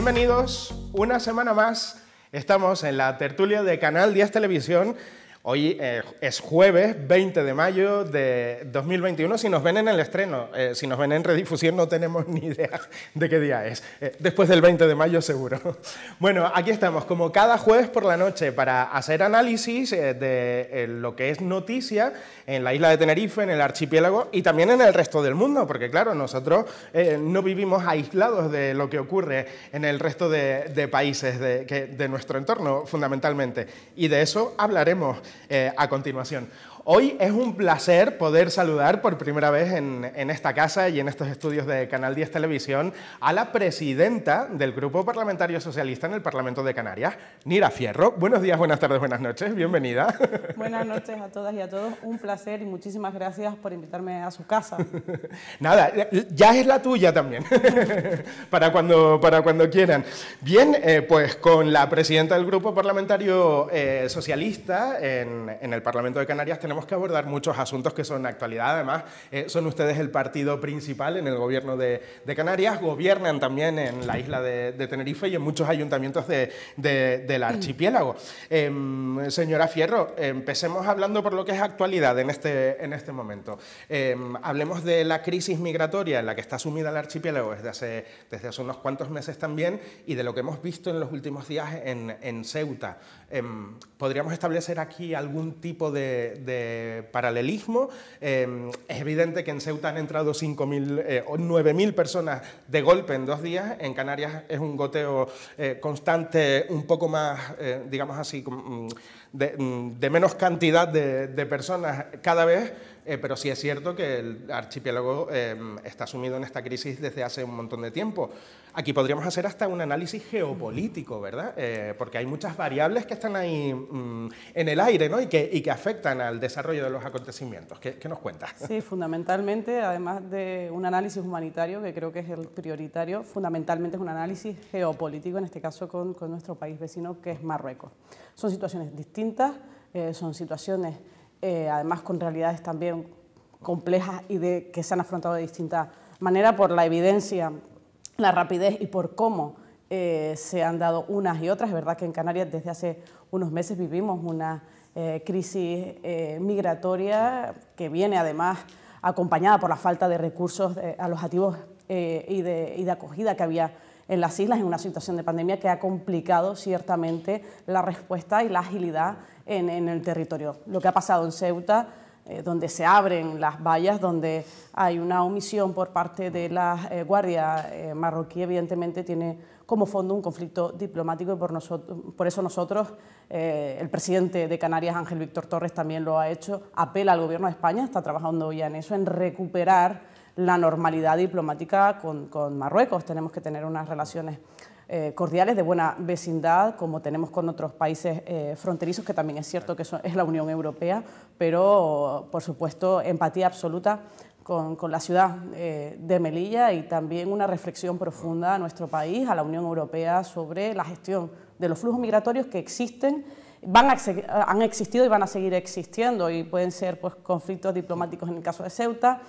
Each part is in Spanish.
Bienvenidos una semana más. Estamos en la tertulia de Canal 10 Televisión Hoy eh, es jueves 20 de mayo de 2021. Si nos ven en el estreno, eh, si nos ven en redifusión, no tenemos ni idea de qué día es. Eh, después del 20 de mayo, seguro. Bueno, aquí estamos, como cada jueves por la noche, para hacer análisis de lo que es noticia en la isla de Tenerife, en el archipiélago y también en el resto del mundo, porque, claro, nosotros no vivimos aislados de lo que ocurre en el resto de, países de, de nuestro entorno, fundamentalmente. Y de eso hablaremos. Eh, a continuación. Hoy es un placer poder saludar por primera vez en, esta casa y en estos estudios de Canal 10 Televisión a la presidenta del Grupo Parlamentario Socialista en el Parlamento de Canarias, Nira Fierro. Buenos días, buenas tardes, buenas noches, bienvenida. Buenas noches a todas y a todos, un placer y muchísimas gracias por invitarme a su casa. Nada, ya es la tuya también, para, cuando, para cuando quieran. Bien, eh, pues con la presidenta del Grupo Parlamentario eh, Socialista en el Parlamento de Canarias tenemos que abordar muchos asuntos que son actualidad. Además, eh, son ustedes el partido principal en el gobierno de, Canarias, gobiernan también en la isla de, Tenerife y en muchos ayuntamientos del archipiélago. Em, señora Fierro, empecemos hablando por lo que es actualidad en este, en este momento. Em, hablemos de la crisis migratoria en la que está sumida el archipiélago desde hace, desde hace unos cuantos meses también y de lo que hemos visto en los últimos días en, en Ceuta. Em, ¿Podríamos establecer aquí algún tipo de, paralelismo? Em, es evidente que en Ceuta han entrado 5.000 eh, o 9.000 personas de golpe en dos días, en Canarias es un goteo eh, constante, un poco más, eh, digamos así, mm, mm, de, menos cantidad de personas cada vez. Eh, pero sí es cierto que el archipiélago em, está sumido en esta crisis desde hace un montón de tiempo. Aquí podríamos hacer hasta un análisis geopolítico, ¿verdad? Eh, porque hay muchas variables que están ahí mm, en el aire ¿no? y, que, y que afectan al desarrollo de los acontecimientos. ¿Qué, ¿Qué, nos cuentas? Sí, fundamentalmente, además de un análisis humanitario, que creo que es el prioritario, fundamentalmente es un análisis geopolítico, en este caso con, con nuestro país vecino, que es Marruecos. Son situaciones distintas, eh, son situaciones eh, además con realidades también complejas y de, que se han afrontado de distinta manera por la evidencia, la rapidez y por cómo eh, se han dado unas y otras. Es verdad que en Canarias desde hace unos meses vivimos una eh, crisis migratoria que viene además acompañada por la falta de recursos a los activos y, de, acogida que había en las islas en una situación de pandemia que ha complicado ciertamente la respuesta y la agilidad en, el territorio. Lo que ha pasado en Ceuta eh, donde se abren las vallas, donde hay una omisión por parte de la eh, Guardia eh, marroquí, evidentemente tiene como fondo un conflicto diplomático y por, nosotros, por eso nosotros, el presidente de Canarias, Ángel Víctor Torres, también lo ha hecho, apela al Gobierno de España, está trabajando ya en eso, en recuperar la normalidad diplomática con, Marruecos. Tenemos que tener unas relaciones eh, cordiales, de buena vecindad, como tenemos con otros países eh, fronterizos, que también es cierto que es la Unión Europea, pero por supuesto empatía absoluta con, la ciudad eh, de Melilla y también una reflexión profunda a nuestro país, a la Unión Europea, sobre la gestión de los flujos migratorios que existen. Van han existido y van a seguir existiendo y pueden ser pues, conflictos diplomáticos en el caso de Ceuta,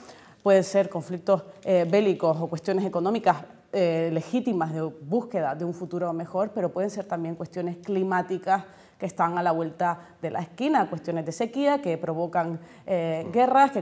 pueden ser conflictos eh, bélicos o cuestiones económicas eh, legítimas de búsqueda de un futuro mejor, pero pueden ser también cuestiones climáticas que están a la vuelta de la esquina, cuestiones de sequía que provocan eh, mm. guerras, que,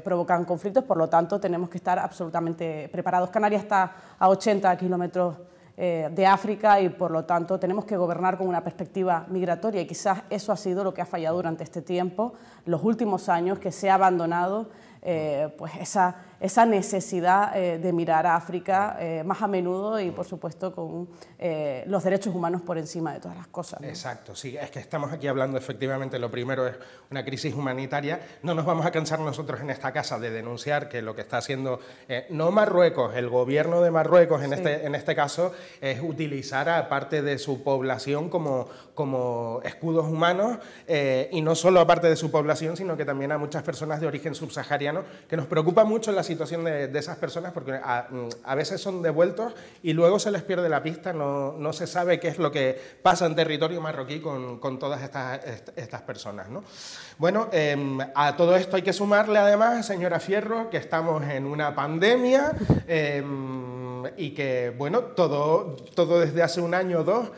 provocan conflictos, por lo tanto tenemos que estar absolutamente preparados. Canarias está a 80 kilómetros de África y por lo tanto tenemos que gobernar con una perspectiva migratoria y quizás eso ha sido lo que ha fallado durante este tiempo, los últimos años, que se ha abandonado eh, pues esa, esa necesidad eh, de mirar a África eh, más a menudo y, por supuesto, con eh, los derechos humanos por encima de todas las cosas. Exacto, sí, es que estamos aquí hablando efectivamente, lo primero es una crisis humanitaria. No nos vamos a cansar nosotros en esta casa de denunciar que lo que está haciendo, no Marruecos, el gobierno de Marruecos en, este, en este caso, es utilizar a parte de su población como, como escudos humanos y no solo a parte de su población, sino que también a muchas personas de origen subsahariano, que nos preocupa mucho la situación de, esas personas porque ah, mm, a, veces son devueltos y luego se les pierde la pista, no, no se sabe qué es lo que pasa en territorio marroquí con, todas estas, estas personas. Bueno, em, a todo esto hay que sumarle además, señora Fierro, que estamos en una pandemia em, y que, bueno, todo, todo desde hace un año o dos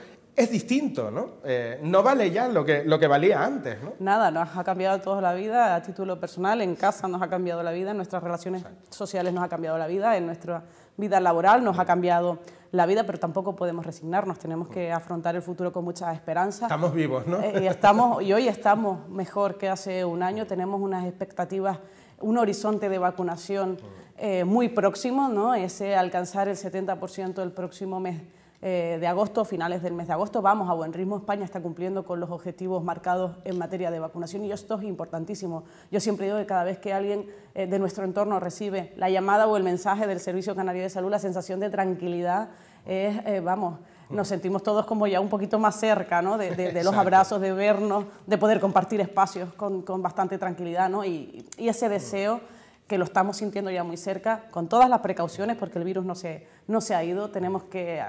es distinto, ¿no? Eh, no vale ya lo que, lo que valía antes, ¿no? Nada, nos ha cambiado toda la vida a título personal, en casa nos ha cambiado la vida, en nuestras relaciones sociales nos ha cambiado la vida, en nuestra vida laboral nos ha mm. cambiado la vida, pero tampoco podemos resignarnos, tenemos mm. que afrontar el futuro con mucha esperanza. Estamos vivos, ¿no? Eh, y, estamos, y hoy estamos mejor que hace un año, tenemos unas expectativas un horizonte de vacunación mm. eh, muy próximo, ¿no? ese alcanzar el 70% el próximo mes eh, de agosto, finales del mes de agosto. Vamos a buen ritmo. España está cumpliendo con los objetivos marcados en materia de vacunación y esto es importantísimo. Yo siempre digo que cada vez que alguien eh, de nuestro entorno recibe la llamada o el mensaje del Servicio Canario de Salud, la sensación de tranquilidad es, eh, vamos, nos mm. sentimos todos como ya un poquito más cerca, ¿no? De, los abrazos, de vernos, de poder compartir espacios con, bastante tranquilidad, ¿no? Y, y, ese mm. deseo que lo estamos sintiendo ya muy cerca, con todas las precauciones, porque el virus no se, no se ha ido, tenemos que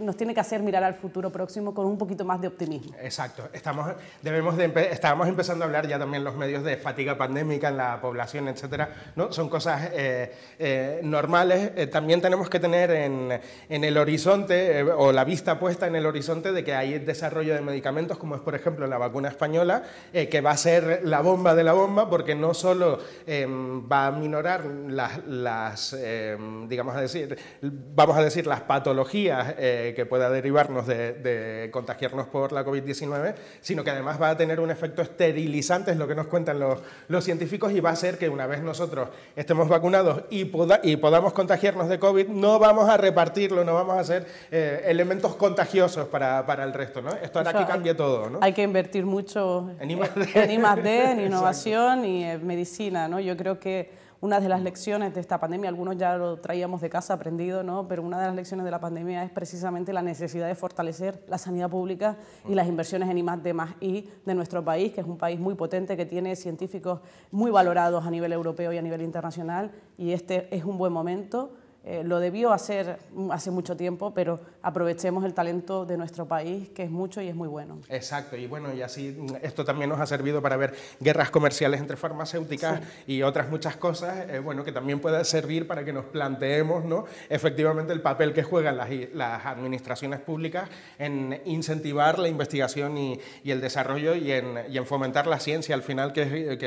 nos tiene que hacer mirar al futuro próximo con un poquito más de optimismo. Exacto. Estamos, debemos de estábamos empezando a hablar ya también los medios de fatiga pandémica en la población, etcétera. ¿no? Son cosas eh, eh, normales. Eh, también tenemos que tener en, el horizonte o la vista puesta en el horizonte de que hay desarrollo de medicamentos, como es por ejemplo la vacuna española, que va a ser la bomba de la bomba, porque no solo em, va a minorar las, em, digamos a decir, vamos a decir, las patologías. Eh, que, pueda derivarnos de, contagiarnos por la COVID-19, sino que además va a tener un efecto esterilizante, es lo que nos cuentan los, científicos, y va a ser que una vez nosotros estemos vacunados y, y podamos contagiarnos de COVID, no vamos a repartirlo, no vamos a hacer eh, elementos contagiosos para, para, el resto. ¿no? Esto hará que cambie todo. ¿no? Hay que invertir mucho en I+.D., e. en, e, en innovación y en medicina. ¿no? Yo creo que una de las lecciones de esta pandemia, algunos ya lo traíamos de casa aprendido, ¿no? pero una de las lecciones de la pandemia es precisamente la necesidad de fortalecer la sanidad pública y las inversiones en de más I de nuestro país, que es un país muy potente, que tiene científicos muy valorados a nivel europeo y a nivel internacional, y este es un buen momento. Eh, lo debió hacer hace mucho tiempo, pero aprovechemos el talento de nuestro país, que es mucho y es muy bueno. Exacto, y bueno, y así mm, esto también nos ha servido para ver guerras comerciales entre farmacéuticas y otras muchas cosas, eh, bueno, que también puede servir para que nos planteemos, ¿no? Efectivamente, el papel que juegan las, administraciones públicas en incentivar la investigación y, el desarrollo y en, fomentar la ciencia al final, que es, eh,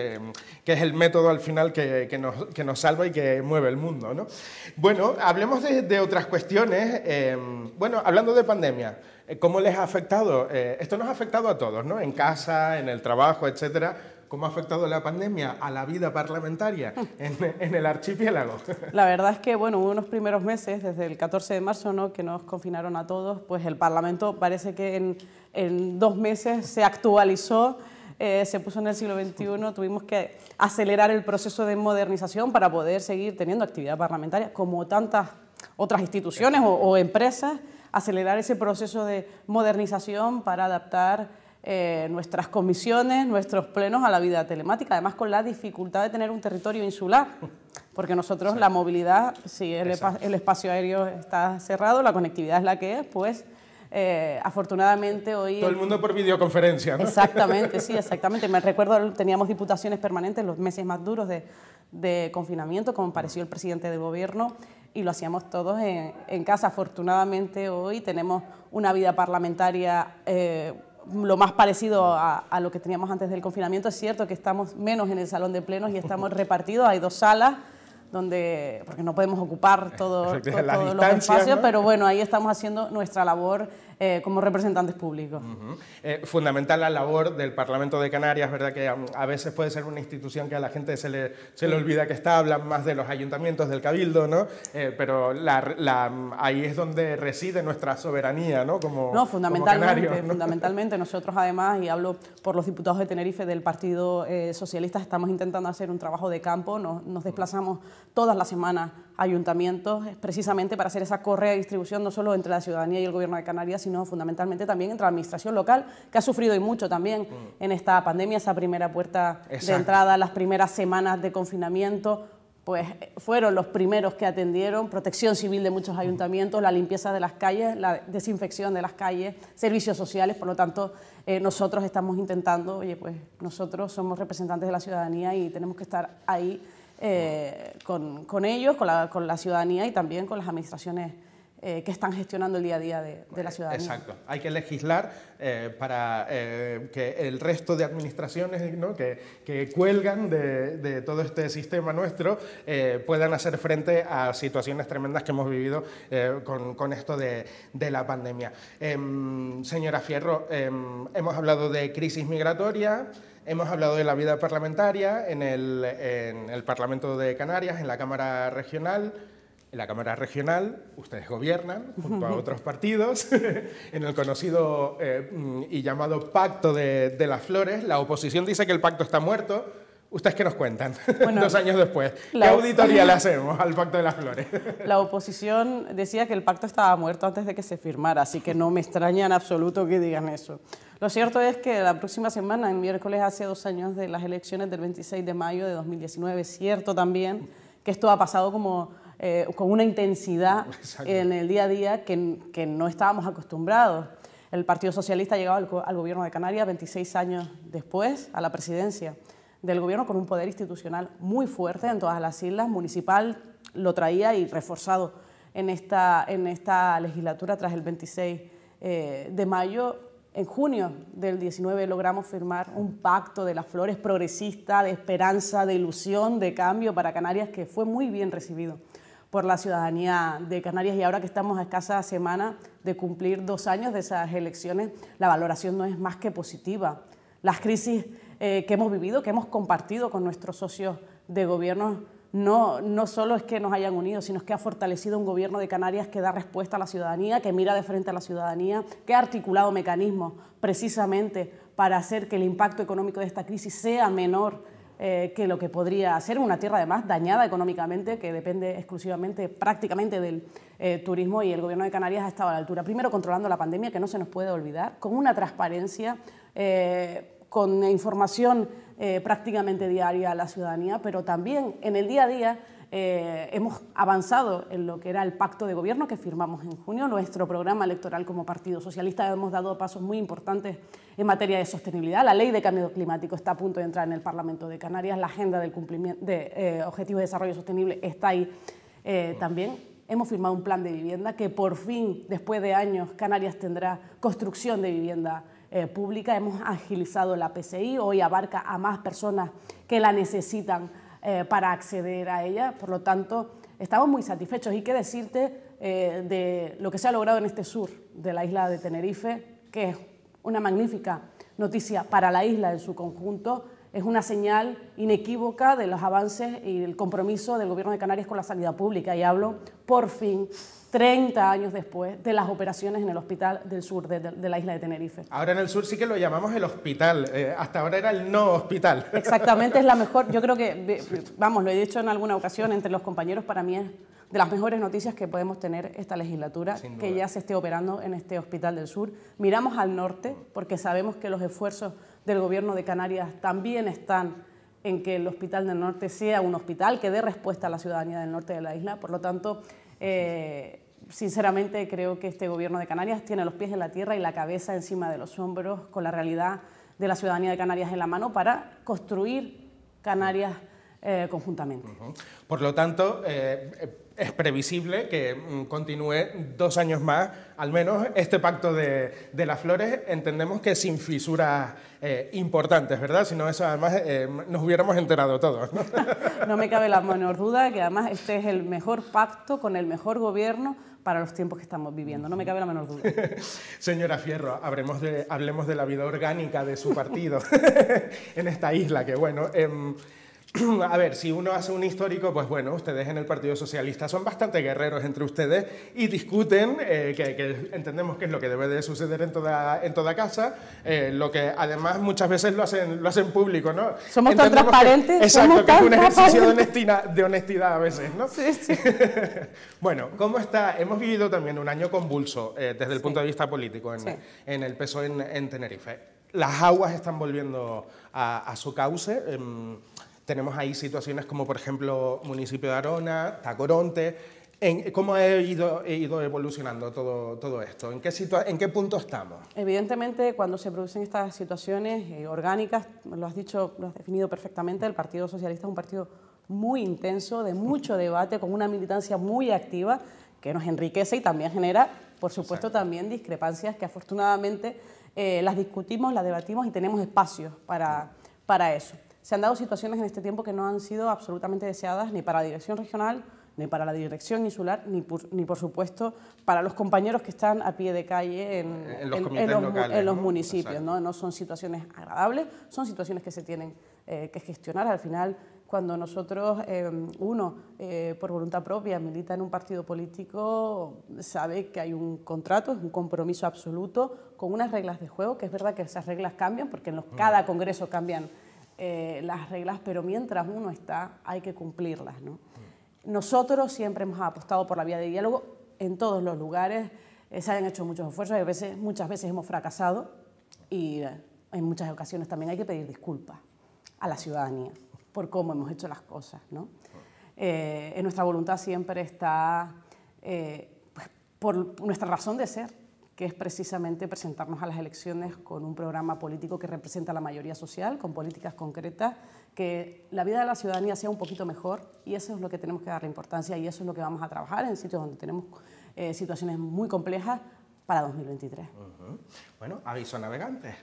que, es el método al final que, nos, nos salva y que mueve el mundo, ¿no? Bueno, hablemos de, otras cuestiones. Eh, bueno, hablando de pandemia, eh, ¿cómo les ha afectado? Eh, esto nos ha afectado a todos, ¿no? En casa, en el trabajo, etcétera. ¿Cómo ha afectado la pandemia a la vida parlamentaria en, el archipiélago? La verdad es que, bueno, unos primeros meses, desde el 14 de marzo, ¿no? que nos confinaron a todos, pues el Parlamento parece que en, dos meses se actualizó, eh, se puso en el siglo XXI, tuvimos que acelerar el proceso de modernización para poder seguir teniendo actividad parlamentaria, como tantas otras instituciones o, o empresas acelerar ese proceso de modernización para adaptar eh, nuestras comisiones, nuestros plenos a la vida telemática, además con la dificultad de tener un territorio insular, porque nosotros la movilidad, si el, espacio aéreo está cerrado, la conectividad es la que es, pues eh, afortunadamente hoy... Todo el mundo por videoconferencia, Exactamente, sí, exactamente. Me recuerdo, teníamos diputaciones permanentes los meses más duros de, de confinamiento, como pareció el presidente del gobierno, y lo hacíamos todos en, casa. Afortunadamente hoy tenemos una vida parlamentaria eh, lo más parecido a, a, lo que teníamos antes del confinamiento. Es cierto que estamos menos en el salón de plenos y estamos repartidos. Hay dos salas donde, porque no podemos ocupar todo, todo todos los pero bueno, ahí estamos haciendo nuestra labor eh, como representantes públicos. Eh, fundamental la labor del Parlamento de Canarias, ¿verdad? Que um, a, veces puede ser una institución que a la gente se le, olvida que está, hablan más de los ayuntamientos, del cabildo, ¿no? Eh, pero la, ahí es donde reside nuestra soberanía, ¿no? Como, no, fundamentalmente, fundamentalmente. Nosotros además, y hablo por los diputados de Tenerife del Partido Socialista, estamos intentando hacer un trabajo de campo, nos desplazamos todas las semanas ayuntamientos, eh, precisamente para hacer esa correa de distribución no solo entre la ciudadanía y el Gobierno de Canarias, sino fundamentalmente también entre la Administración local, que ha sufrido y mucho también mm. en esta pandemia, esa primera puerta de entrada, las primeras semanas de confinamiento pues eh, fueron los primeros que atendieron, protección civil de muchos ayuntamientos, la limpieza de las calles, la desinfección de las calles, servicios sociales, por lo tanto eh, nosotros estamos intentando, oye, pues nosotros somos representantes de la ciudadanía y tenemos que estar ahí eh, con, con, ellos, con la, con la ciudadanía y también con las administraciones eh, que están gestionando el día a día de, la eh, ciudadanía. Exacto, hay que legislar eh, para que el resto de administraciones que, cuelgan de, todo este sistema nuestro puedan hacer frente a situaciones tremendas que hemos vivido con, esto de, la pandemia. Em, señora Fierro, em, hemos hablado de crisis migratoria, Hemos hablado de la vida parlamentaria en el Parlamento de Canarias, en la Cámara Regional la Cámara Regional ustedes gobiernan junto a otros partidos. en el conocido eh, mm, y llamado Pacto de, las Flores, la oposición dice que el pacto está muerto, ¿Ustedes qué nos cuentan dos años después? ¿Qué la, auditoría le hacemos al Pacto de las Flores? La oposición decía que el pacto estaba muerto antes de que se firmara, así que no me extraña en absoluto que digan eso. Lo cierto es que la próxima semana, el miércoles, hace dos años de las elecciones del 26 de mayo de 2019, es cierto también que esto ha pasado como eh, con una intensidad en el día a día que, que, no estábamos acostumbrados. El Partido Socialista ha llegado al, gobierno de Canarias 26 años después, a la presidencia del gobierno, con un poder institucional muy fuerte en todas las islas. Municipal lo traía y reforzado en esta, en esta legislatura tras el 26 eh, de mayo. En junio del 19 logramos firmar un pacto de las flores progresista, de esperanza, de ilusión, de cambio para Canarias, que fue muy bien recibido por la ciudadanía de Canarias y ahora que estamos a escasa semana de cumplir dos años de esas elecciones, la valoración no es más que positiva. Las crisis eh, que hemos vivido, que hemos compartido con nuestros socios de gobierno, no, no solo es que nos hayan unido, sino que ha fortalecido un gobierno de Canarias que da respuesta a la ciudadanía, que mira de frente a la ciudadanía, que ha articulado mecanismos precisamente para hacer que el impacto económico de esta crisis sea menor eh, que lo que podría ser una tierra además dañada económicamente, que depende exclusivamente prácticamente del eh, turismo y el gobierno de Canarias ha estado a la altura. Primero controlando la pandemia, que no se nos puede olvidar, con una transparencia, eh, con información prácticamente diaria a la ciudadanía, pero también en el día a día eh, hemos avanzado en lo que era el pacto de gobierno que firmamos en junio, nuestro programa electoral como Partido Socialista, hemos dado pasos muy importantes en materia de sostenibilidad, la ley de cambio climático está a punto de entrar en el Parlamento de Canarias, la agenda del cumplimiento de eh, Objetivos de Desarrollo Sostenible está ahí eh, también. Hemos firmado un plan de vivienda que por fin, después de años, Canarias tendrá construcción de vivienda pública. Hemos agilizado la PCI, hoy abarca a más personas que la necesitan eh, para acceder a ella. Por lo tanto, estamos muy satisfechos. Y qué decirte eh, de lo que se ha logrado en este sur de la isla de Tenerife, que es una magnífica noticia para la isla en su conjunto es una señal inequívoca de los avances y el compromiso del Gobierno de Canarias con la sanidad pública. Y hablo, por fin, 30 años después de las operaciones en el Hospital del Sur de, la isla de Tenerife. Ahora en el sur sí que lo llamamos el hospital, eh, hasta ahora era el no hospital. Exactamente, es la mejor, yo creo que, vamos, lo he dicho en alguna ocasión entre los compañeros, para mí es de las mejores noticias que podemos tener esta legislatura, que ya se esté operando en este Hospital del Sur. Miramos al norte porque sabemos que los esfuerzos del Gobierno de Canarias también están en que el Hospital del Norte sea un hospital que dé respuesta a la ciudadanía del norte de la isla. Por lo tanto, eh, sinceramente creo que este Gobierno de Canarias tiene los pies en la tierra y la cabeza encima de los hombros con la realidad de la ciudadanía de Canarias en la mano para construir Canarias eh, conjuntamente. Por lo tanto, eh, es previsible que mm, continúe dos años más, al menos este pacto de, las flores, entendemos que sin fisuras eh, importantes, ¿verdad? Si no, eso además eh, nos hubiéramos enterado todos. ¿no? me cabe la menor duda que además este es el mejor pacto con el mejor gobierno para los tiempos que estamos viviendo, no me cabe la menor duda. Señora Fierro, hablemos de, la vida orgánica de su partido en esta isla, que bueno... Em, a ver, si uno hace un histórico, pues bueno, ustedes en el Partido Socialista son bastante guerreros entre ustedes y discuten, eh, que, entendemos que es lo que debe de suceder en toda, en toda casa, eh, lo que además muchas veces lo hacen, lo hacen público, ¿no? Somos tan transparentes. exacto, somos que es un ejercicio de honestidad, a veces, ¿no? Sí, sí. bueno, ¿cómo está? Hemos vivido también un año convulso eh, desde el punto de vista político en, el PSOE en, Tenerife. Las aguas están volviendo a, a su cauce. Em, tenemos ahí situaciones como, por ejemplo, municipio de Arona, Tacoronte. ¿Cómo ha ido, evolucionando todo, esto? ¿En qué, punto estamos? Evidentemente, cuando se producen estas situaciones eh, orgánicas, lo has dicho, lo has definido perfectamente, el Partido Socialista es un partido muy intenso, de mucho debate, con una militancia muy activa, que nos enriquece y también genera, por supuesto, también discrepancias que afortunadamente eh, las discutimos, las debatimos y tenemos espacios para eso se han dado situaciones en este tiempo que no han sido absolutamente deseadas ni para la dirección regional, ni para la dirección insular, ni por, supuesto para los compañeros que están a pie de calle en, los, municipios. ¿no? son situaciones agradables, son situaciones que se tienen eh, que gestionar. Al final, cuando nosotros, eh, uno, eh, por voluntad propia, milita en un partido político, sabe que hay un contrato, es un compromiso absoluto con unas reglas de juego, que es verdad que esas reglas cambian, porque en los, mm. cada congreso cambian eh, las reglas, pero mientras uno está hay que cumplirlas. Nosotros siempre hemos apostado por la vía de diálogo en todos los lugares, eh, se han hecho muchos esfuerzos, y veces, muchas veces hemos fracasado y eh, en muchas ocasiones también hay que pedir disculpas a la ciudadanía por cómo hemos hecho las cosas. en nuestra voluntad siempre está, pues, por nuestra razón de ser, que es precisamente presentarnos a las elecciones con un programa político que representa a la mayoría social, con políticas concretas, que la vida de la ciudadanía sea un poquito mejor y eso es lo que tenemos que darle importancia y eso es lo que vamos a trabajar en sitios donde tenemos eh, situaciones muy complejas, para 2023. Bueno, aviso navegantes,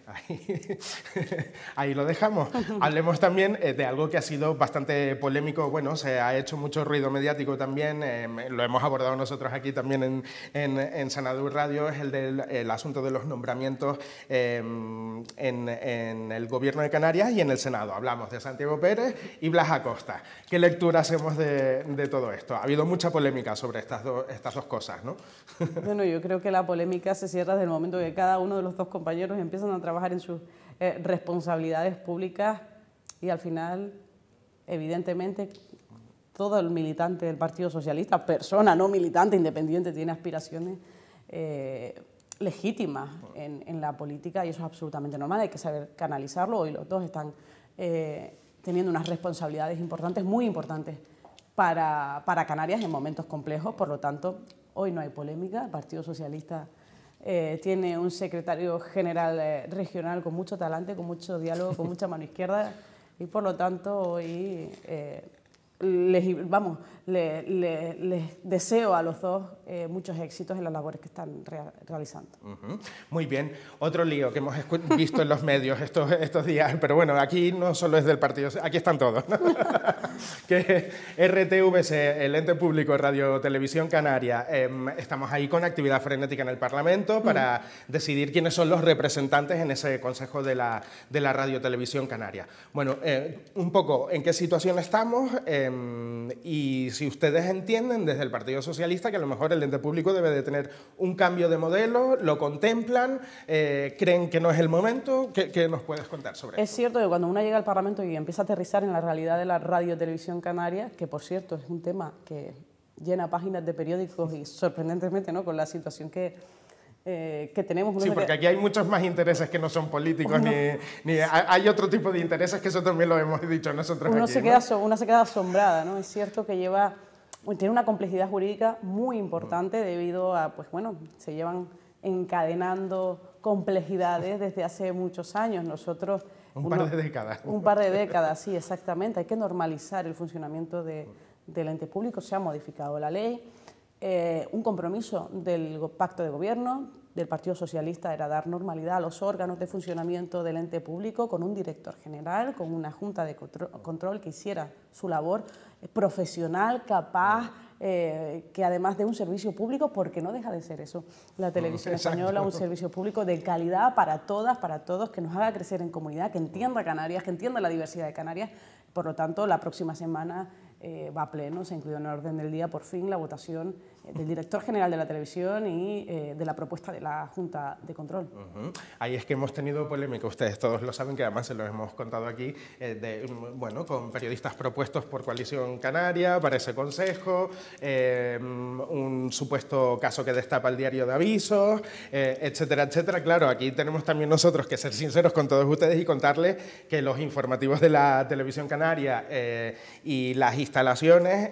ahí, lo dejamos. Hablemos también eh, de algo que ha sido bastante polémico, bueno, se ha hecho mucho ruido mediático también, em, lo hemos abordado nosotros aquí también en, en, Radio, es el del asunto de los nombramientos em, en, el Gobierno de Canarias y en el Senado. Hablamos de Santiago Pérez y Blas Acosta. ¿Qué lectura hacemos de, todo esto? Ha habido mucha polémica sobre estas, estas dos cosas, ¿no? bueno, yo creo que la polémica polémica se cierra desde el momento que cada uno de los dos compañeros empiezan a trabajar en sus eh, responsabilidades públicas y al final, evidentemente, todo el militante del Partido Socialista, persona no militante, independiente, tiene aspiraciones eh, legítimas en, la política y eso es absolutamente normal, hay que saber canalizarlo. Hoy los dos están eh, teniendo unas responsabilidades importantes, muy importantes para, para Canarias en momentos complejos, por lo tanto, hoy no hay polémica, el Partido Socialista eh, tiene un secretario general eh, regional con mucho talante, con mucho diálogo, con mucha mano izquierda y por lo tanto hoy eh, vamos, les deseo a los dos eh, muchos éxitos en las labores que están realizando. Muy bien, otro lío que hemos visto en los medios estos, estos días, pero bueno, aquí no solo es del partido, aquí están todos. que RTVC, el ente público Radio Televisión Canaria, em, estamos ahí con actividad frenética en el Parlamento para decidir quiénes son los representantes en ese Consejo de la, de la Radio Televisión Canaria. Bueno, eh, un poco en qué situación estamos em, y si ustedes entienden desde el Partido Socialista que a lo mejor el el público debe de tener un cambio de modelo, lo contemplan, eh, creen que no es el momento. ¿Qué, nos puedes contar sobre eso? Es cierto que cuando uno llega al Parlamento y empieza a aterrizar en la realidad de la radio televisión canaria, que por cierto es un tema que llena páginas de periódicos y sorprendentemente ¿no? con la situación que, eh, que tenemos. Sí, porque aquí hay muchos más intereses que no son políticos, ni, ni, hay otro tipo de intereses que eso también lo hemos dicho nosotros. Uno, se, queda, uno se queda asombrada, ¿no? Es cierto que lleva pues, tiene una complejidad jurídica muy importante debido a, pues bueno, se llevan encadenando complejidades desde hace muchos años. Nosotros... Un par de décadas. Un par de décadas, sí, exactamente. Hay que normalizar el funcionamiento del ente público. Se ha modificado la ley. Eh, un compromiso del pacto de gobierno del Partido Socialista era dar normalidad a los órganos de funcionamiento del ente público con un director general, con una junta de control que hiciera su labor eh, profesional, capaz, eh, que además de un servicio público, porque no deja de ser eso, la televisión española, un servicio público de calidad para todas, para todos, que nos haga crecer en comunidad, que entienda Canarias, que entienda la diversidad de Canarias. Por lo tanto, la próxima semana eh, va pleno, se incluyó en el orden del día por fin la votación eh, del director general de la televisión y eh, de la propuesta de la Junta de Control. Ahí es que hemos tenido polémica, ustedes todos lo saben, que además se lo hemos contado aquí, de, mm, bueno, con periodistas propuestos por Coalición Canaria para ese consejo, em, un supuesto caso que destapa el diario de avisos, etcétera, etcétera. Claro, aquí tenemos también nosotros que ser sinceros con todos ustedes y contarles que los informativos de la televisión canaria y las historias instalaciones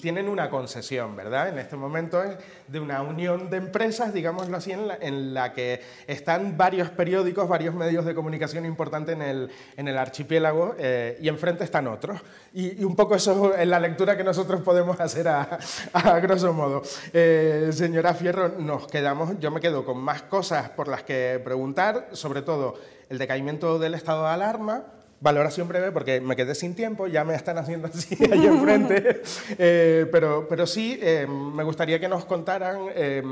tienen una concesión, ¿verdad? En este momento es de una unión de empresas, digámoslo así, en la, que están varios periódicos, varios medios de comunicación importantes en el, en el archipiélago eh, y enfrente están otros. Y, un poco eso es la lectura que nosotros podemos hacer a, a grosso modo. Eh, señora Fierro, nos quedamos, yo me quedo con más cosas por las que preguntar, sobre todo el decaimiento del estado de alarma, Valoración breve porque me quedé sin tiempo, ya me están haciendo así ahí enfrente, eh, pero, pero sí, eh, me gustaría que nos contaran eh,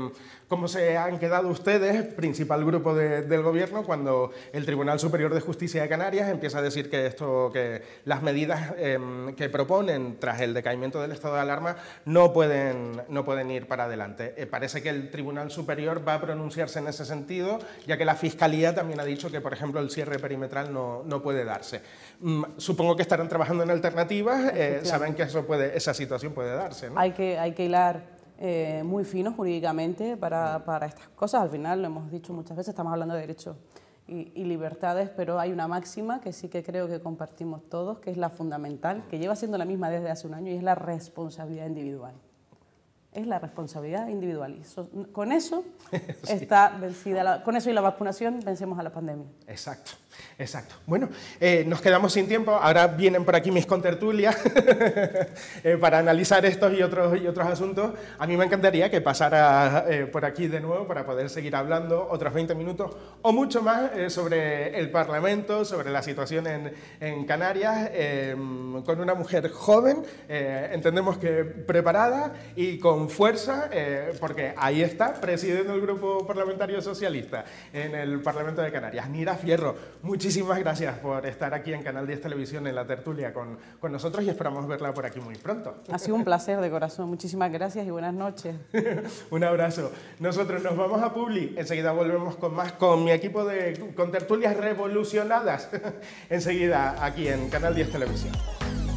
cómo se han quedado ustedes, principal grupo del gobierno, cuando el Tribunal Superior de Justicia de Canarias empieza a decir que, esto, que las medidas que proponen tras el decaimiento del estado de alarma no pueden, no pueden ir para adelante. parece que el Tribunal Superior va a pronunciarse en ese sentido, ya que la Fiscalía también ha dicho que, por ejemplo, el cierre perimetral no, no puede darse. Mm, supongo que estarán trabajando en alternativas, eh, saben que eso puede, esa situación puede darse. Hay, que, hay que hilar eh, muy fino jurídicamente para, estas cosas. Al final, lo hemos dicho muchas veces, estamos hablando de derechos y, libertades, pero hay una máxima que sí que creo que compartimos todos, que es la fundamental, que lleva siendo la misma desde hace un año y es la responsabilidad individual es la responsabilidad individual. con eso está vencida con eso y la vacunación vencemos a la pandemia. Exacto, exacto. Bueno, eh, nos quedamos sin tiempo. Ahora vienen por aquí mis contertulias eh, para analizar estos y otros y otros asuntos. A mí me encantaría que pasara eh, por aquí de nuevo para poder seguir hablando otros 20 minutos o mucho más sobre el Parlamento, sobre la situación en, en Canarias, con una mujer joven, entendemos que preparada y con con fuerza, eh, porque ahí está, presidiendo el Grupo Parlamentario Socialista en el Parlamento de Canarias. Nira Fierro, muchísimas gracias por estar aquí en Canal 10 Televisión en la tertulia con, con nosotros y esperamos verla por aquí muy pronto. Ha sido un placer de corazón, muchísimas gracias y buenas noches. un abrazo. Nosotros nos vamos a Publi, enseguida volvemos con más, con mi equipo de con tertulias revolucionadas, enseguida aquí en Canal 10 Televisión.